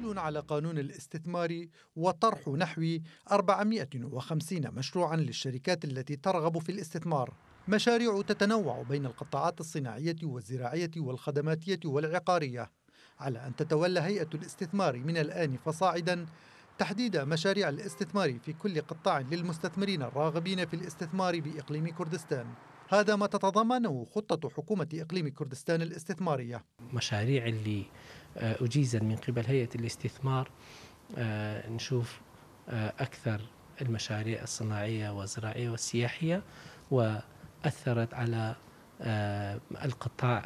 تعديل على قانون الاستثمار وطرح نحو 450 مشروعا للشركات التي ترغب في الاستثمار مشاريع تتنوع بين القطاعات الصناعية والزراعية والخدماتية والعقارية على أن تتولى هيئة الاستثمار من الآن فصاعدا تحديد مشاريع الاستثمار في كل قطاع للمستثمرين الراغبين في الاستثمار بإقليم كردستان هذا ما تتضمنه خطة حكومة إقليم كردستان الاستثمارية مشاريع اللي آه، أجيزا من قبل هيئة الاستثمار آه، نشوف آه، أكثر المشاريع الصناعية والزراعية والسياحية وأثرت على القطاع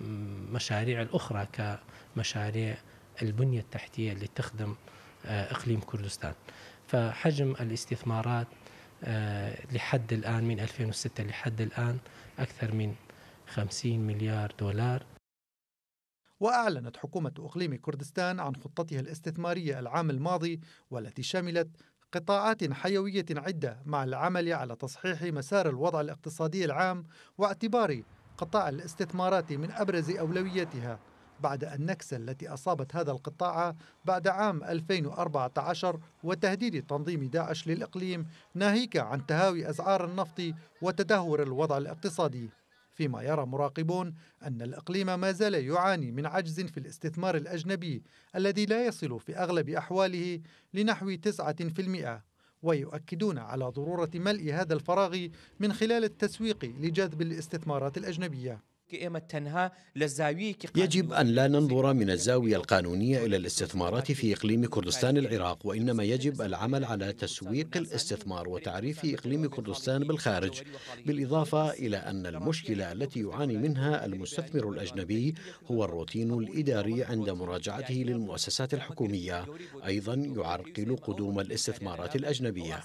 المشاريع الأخرى كمشاريع البنية التحتية اللي تخدم إقليم كردستان فحجم الاستثمارات آه، لحد الآن من 2006 لحد الآن أكثر من 50 مليار دولار وأعلنت حكومة أقليم كردستان عن خطتها الاستثمارية العام الماضي والتي شملت قطاعات حيوية عدة مع العمل على تصحيح مسار الوضع الاقتصادي العام واعتبار قطاع الاستثمارات من أبرز أولوياتها بعد النكسة التي أصابت هذا القطاع بعد عام 2014 وتهديد تنظيم داعش للإقليم ناهيك عن تهاوي أسعار النفط وتدهور الوضع الاقتصادي فيما يرى مراقبون أن الإقليم ما زال يعاني من عجز في الاستثمار الأجنبي الذي لا يصل في أغلب أحواله لنحو 9% ويؤكدون على ضرورة ملء هذا الفراغ من خلال التسويق لجذب الاستثمارات الأجنبية يجب أن لا ننظر من الزاوية القانونية إلى الاستثمارات في إقليم كردستان العراق وإنما يجب العمل على تسويق الاستثمار وتعريف إقليم كردستان بالخارج بالإضافة إلى أن المشكلة التي يعاني منها المستثمر الأجنبي هو الروتين الإداري عند مراجعته للمؤسسات الحكومية أيضا يعرقل قدوم الاستثمارات الأجنبية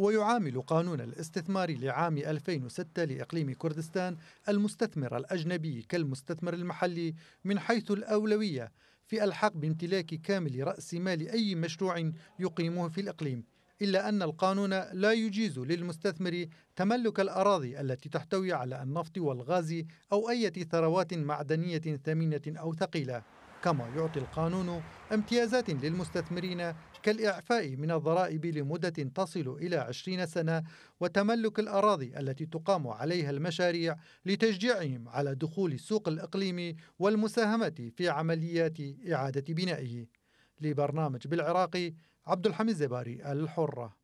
ويعامل قانون الاستثمار لعام 2006 لإقليم كردستان المستثمر الأجنبي كالمستثمر المحلي من حيث الأولوية في الحق بامتلاك كامل رأس مال أي مشروع يقيمه في الإقليم إلا أن القانون لا يجيز للمستثمر تملك الأراضي التي تحتوي على النفط والغاز أو أي ثروات معدنية ثمينة أو ثقيلة كما يعطي القانون امتيازات للمستثمرين كالإعفاء من الضرائب لمدة تصل إلى 20 سنة وتملك الأراضي التي تقام عليها المشاريع لتشجيعهم على دخول السوق الإقليمي والمساهمة في عمليات إعادة بنائه لبرنامج بالعراقي عبد الحميد زباري الحره